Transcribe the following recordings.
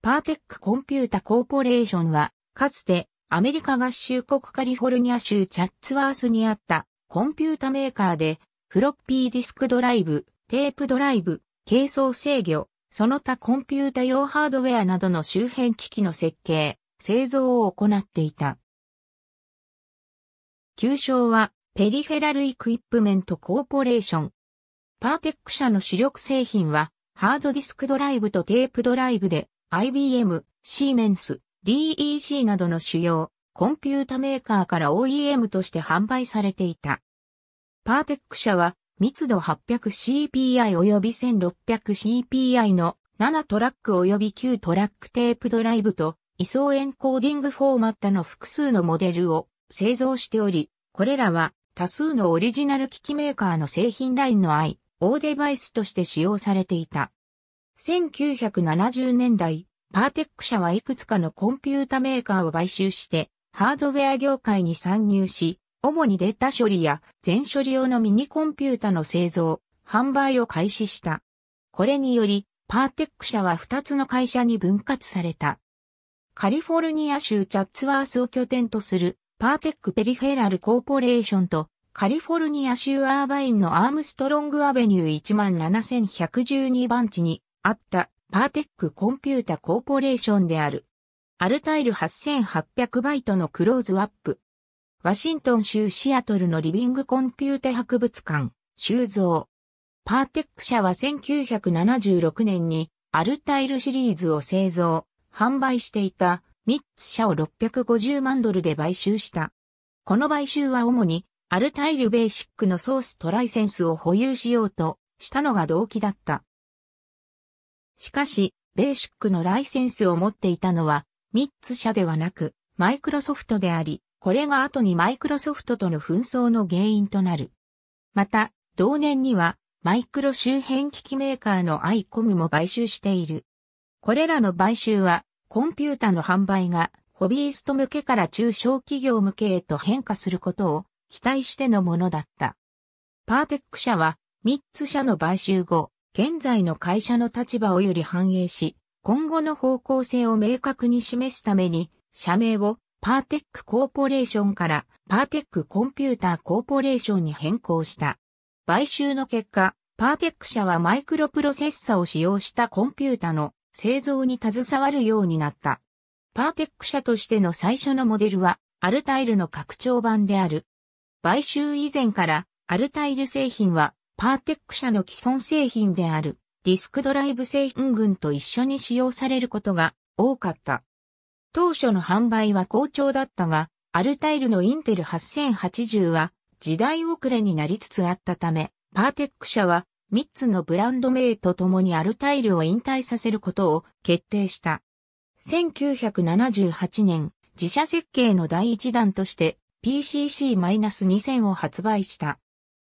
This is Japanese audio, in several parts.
パーテックコンピュータコーポレーションは、かつてアメリカ合衆国カリフォルニア州チャッツワースにあったコンピュータメーカーで、フロッピーディスクドライブ、テープドライブ、軽装制御、その他コンピュータ用ハードウェアなどの周辺機器の設計、製造を行っていた。旧称は、ペリフェラルイクイップメントコーポレーション。パーテック社の主力製品は、ハードディスクドライブとテープドライブで、IBM、シーメンス、DEC などの主要コンピュータメーカーから OEM として販売されていた。パーテック社は密度 800CPI 及び 1600CPI の7トラック及び9トラックテープドライブと位相エンコーディングフォーマットの複数のモデルを製造しており、これらは多数のオリジナル機器メーカーの製品ラインの IO デバイスとして使用されていた。1970年代、パーテック社はいくつかのコンピュータメーカーを買収して、ハードウェア業界に参入し、主にデータ処理や全処理用のミニコンピュータの製造、販売を開始した。これにより、パーテック社は2つの会社に分割された。カリフォルニア州チャッツワースを拠点とするパーテックペリフェラルコーポレーションとカリフォルニア州アーバインのアームストロングアベニュー17112番地にあったパーテックコンピュータコーポレーションである。アルタイル8800バイトのクローズアップ。ワシントン州シアトルのリビングコンピュータ博物館、収蔵。パーテック社は1976年にアルタイルシリーズを製造、販売していた3つ社を650万ドルで買収した。この買収は主にアルタイルベーシックのソーストライセンスを保有しようとしたのが動機だった。しかし、ベーシックのライセンスを持っていたのは、ミッツ社ではなく、マイクロソフトであり、これが後にマイクロソフトとの紛争の原因となる。また、同年には、マイクロ周辺機器メーカーのアイコムも買収している。これらの買収は、コンピュータの販売が、ホビースト向けから中小企業向けへと変化することを期待してのものだった。パーテック社は、ミッツ社の買収後、現在の会社の立場をより反映し、今後の方向性を明確に示すために、社名をパーテックコーポレーションからパーテックコンピューターコーポレーションに変更した。買収の結果、パーテック社はマイクロプロセッサを使用したコンピュータの製造に携わるようになった。パーテック社としての最初のモデルは、アルタイルの拡張版である。買収以前から、アルタイル製品はパーテック社の既存製品であるディスクドライブ製品群と一緒に使用されることが多かった。当初の販売は好調だったが、アルタイルのインテル8080は時代遅れになりつつあったため、パーテック社は3つのブランド名とともにアルタイルを引退させることを決定した。1978年、自社設計の第一弾として PCC-2000 を発売した。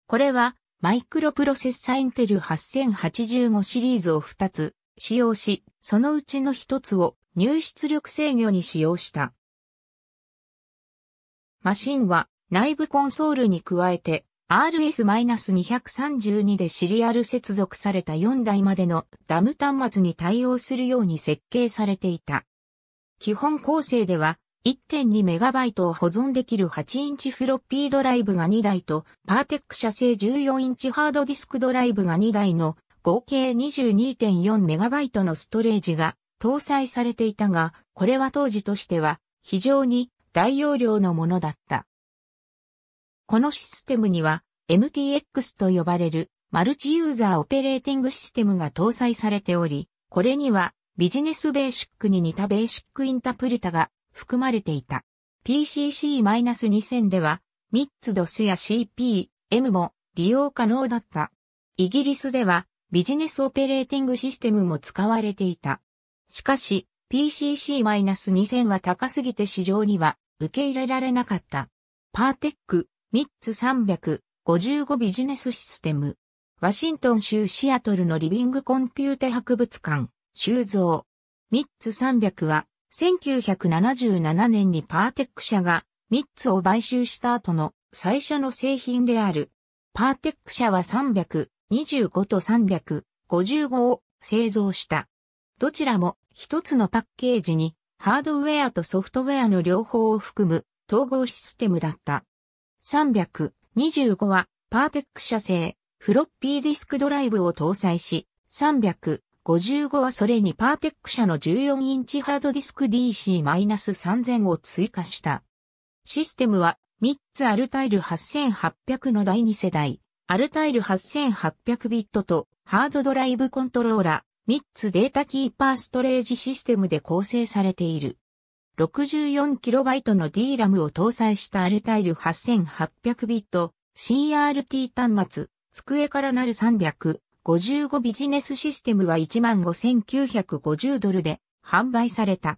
これはマイクロプロセッサインテル8085シリーズを2つ使用し、そのうちの1つを入出力制御に使用した。マシンは内部コンソールに加えて RS-232 でシリアル接続された4台までのダム端末に対応するように設計されていた。基本構成では 1.2MB を保存できる8インチフロッピードライブが2台と、パーテック社製14インチハードディスクドライブが2台の合計 22.4MB のストレージが搭載されていたが、これは当時としては非常に大容量のものだった。このシステムには MTX と呼ばれるマルチユーザーオペレーティングシステムが搭載されており、これにはビジネスベーシックに似たベーシックインタプリタが含まれていた。PCC-2000 では、ミッツドスや CPM も利用可能だった。イギリスでは、ビジネスオペレーティングシステムも使われていた。しかし、PCC-2000 は高すぎて市場には受け入れられなかった。パーテック、ミッツ300、55ビジネスシステム。ワシントン州シアトルのリビングコンピューテ博物館、収蔵。ミッツ300は1977年にパーテック社が3つを買収した後の最初の製品である。パーテック社は325と355を製造した。どちらも一つのパッケージにハードウェアとソフトウェアの両方を含む統合システムだった。325はパーテック社製フロッピーディスクドライブを搭載し、55はそれにパーテック社の14インチハードディスク DC-3000 を追加した。システムは3つアルタイル8800の第2世代、アルタイル8800ビットとハードドライブコントローラ、3つデータキーパーストレージシステムで構成されている。64KB の DRAM を搭載したアルタイル8800ビット CRT 端末、机からなる300、55ビジネスシステムは15,950ドルで販売された。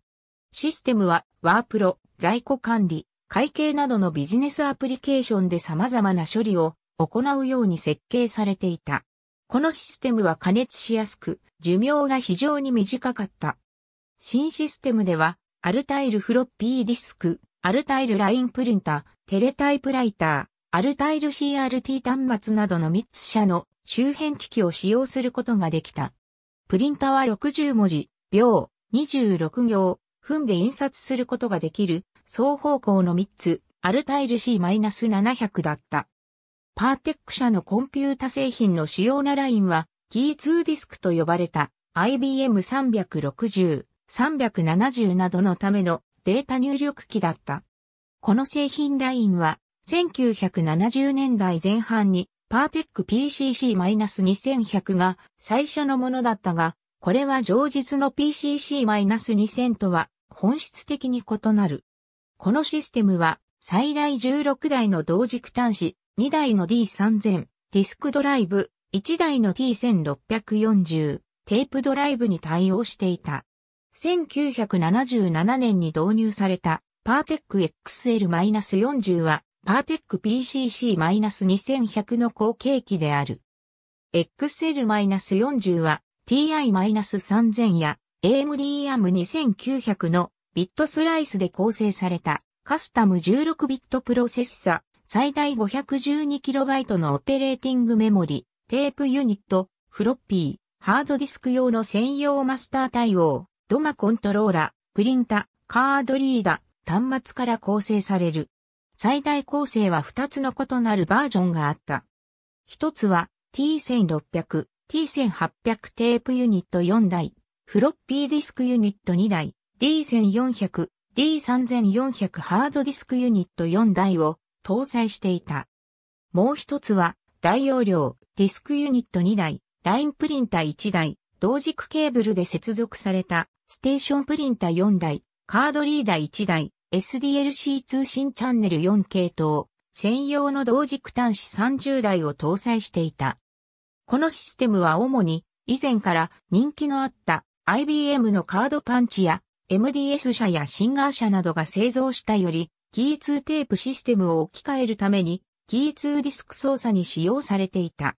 システムはワープロ、在庫管理、会計などのビジネスアプリケーションで様々な処理を行うように設計されていた。このシステムは加熱しやすく、寿命が非常に短かった。新システムでは、アルタイルフロッピーディスク、アルタイルラインプリンタ、ー、テレタイプライター、アルタイル CRT 端末などの3つ社の周辺機器を使用することができた。プリンタは60文字、秒、26行、分で印刷することができる、双方向の3つ、アルタイル C-700 だった。パーテック社のコンピュータ製品の主要なラインは、キー2ディスクと呼ばれた IBM360、370などのためのデータ入力機だった。この製品ラインは1970年代前半にパーテック PCC-2100 が最初のものだったが、これは常実の PCC-2000 とは本質的に異なる。このシステムは最大16台の同軸端子、2台の D3000、ディスクドライブ、1台の T1640、テープドライブに対応していた。1977年に導入されたパーテック XL-40 はパーテック PCC-2100 の後継機である。XL-40 は TI-3000 や AMD AM2900 のビットスライスで構成されたカスタム16ビットプロセッサ最大 512KB のオペレーティングメモリ、テープユニット、フロッピー、ハードディスク用の専用マスター対応、ドマコントローラ、プリンタ、カードリーダ、端末から構成される。最大構成は2つの異なるバージョンがあった。一つは T1600、T1800 テープユニット4台、フロッピーディスクユニット2台、D1400、D3400 ハードディスクユニット4台を搭載していた。もう一つは大容量、ディスクユニット2台、ラインプリンター1台、同軸ケーブルで接続されたステーションプリンター4台、カードリーダー1台、SDLC 通信チャンネル4系統、専用の同軸端子30台を搭載していた。このシステムは主に以前から人気のあった IBM のカードパンチや MDS 社やシンガー社などが製造したより、キー2テープシステムを置き換えるために、キー2ディスク操作に使用されていた。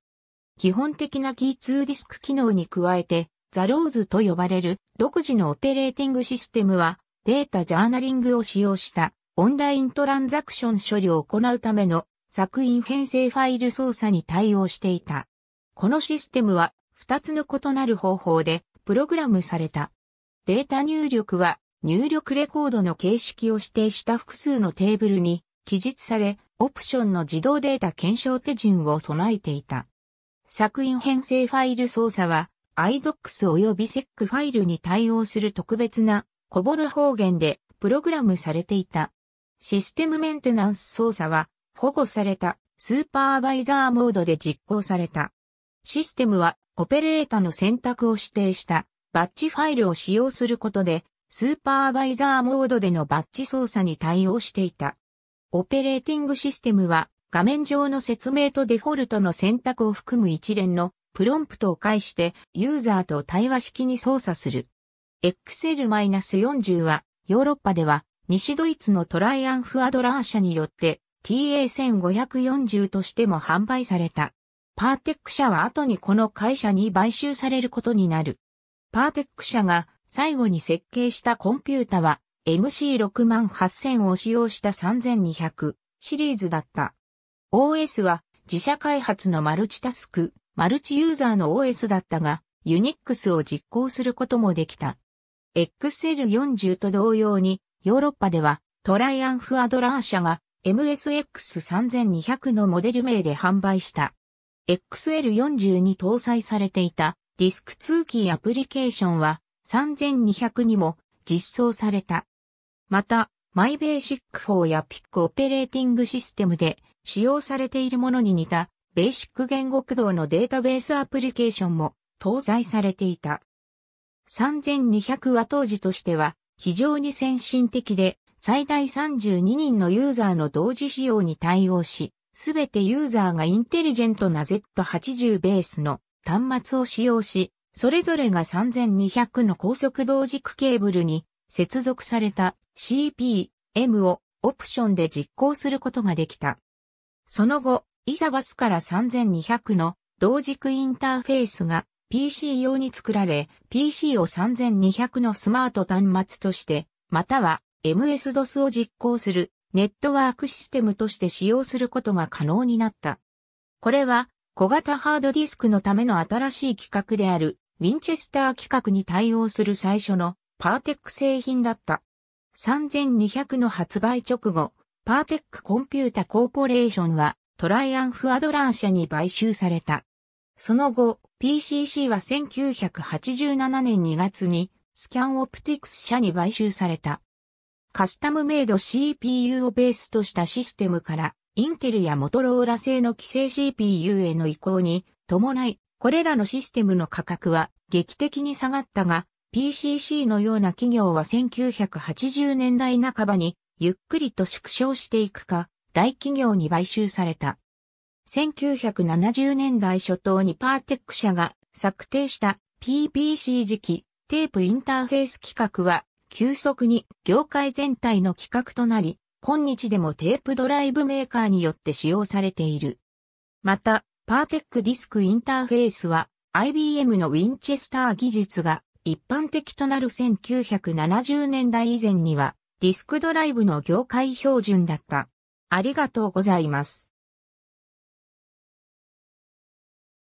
基本的なキー2ディスク機能に加えて、ザローズと呼ばれる独自のオペレーティングシステムはデータジャーナリングを使用したオンライントランザクション処理を行うための作品編成ファイル操作に対応していた。このシステムは2つの異なる方法でプログラムされた。データ入力は入力レコードの形式を指定した複数のテーブルに記述され、オプションの自動データ検証手順を備えていた。作品編成ファイル操作は iDocs 及び SEC ファイルに対応する特別なコボル方言でプログラムされていた。システムメンテナンス操作は保護されたスーパーバイザーモードで実行された。システムはオペレータの選択を指定したバッチファイルを使用することでスーパーバイザーモードでのバッチ操作に対応していた。オペレーティングシステムは画面上の説明とデフォルトの選択を含む一連のプロンプトを介してユーザーと対話式に操作する。XL-40 は、ヨーロッパでは、西ドイツのトライアンフ・アドラー社によって TA1540 としても販売された。パーテック社は後にこの会社に買収されることになる。パーテック社が最後に設計したコンピュータは MC68000 を使用した3200シリーズだった。OS は自社開発のマルチタスク、マルチユーザーの OS だったが、ユニックスを実行することもできた。XL40 と同様に、ヨーロッパではトライアンフアドラー社が MSX3200 のモデル名で販売した。XL40 に搭載されていたディスク通勤アプリケーションは3200にも実装された。また、MyBasic4 や PIC オペレーティングシステムで使用されているものに似たベーシック言語駆動のデータベースアプリケーションも搭載されていた。3200は当時としては非常に先進的で最大32人のユーザーの同時使用に対応し、すべてユーザーがインテリジェントな Z80 ベースの端末を使用し、それぞれが3200の高速同軸ケーブルに接続された CPM をオプションで実行することができた。その後、イザバスから3200の同軸インターフェースが PC 用に作られ、PC を3200のスマート端末として、または MS-DOS を実行するネットワークシステムとして使用することが可能になった。これは小型ハードディスクのための新しい規格であるウィンチェスター規格に対応する最初のパーテック製品だった。3200の発売直後、パーテックコンピュータコーポレーションはトライアンフアドラン社に買収された。その後、PCC は1987年2月にスキャンオプティクス社に買収された。カスタムメイド CPU をベースとしたシステムからインテルやモトローラ製の規制 CPU への移行に伴い、これらのシステムの価格は劇的に下がったが、PCC のような企業は1980年代半ばにゆっくりと縮小していくか、大企業に買収された。1970年代初頭にパーテック社が策定した PPC 時期テープインターフェース規格は急速に業界全体の規格となり、今日でもテープドライブメーカーによって使用されている。また、パーテックディスクインターフェースは IBM のウィンチェスター技術が一般的となる1970年代以前にはディスクドライブの業界標準だった。ありがとうございます。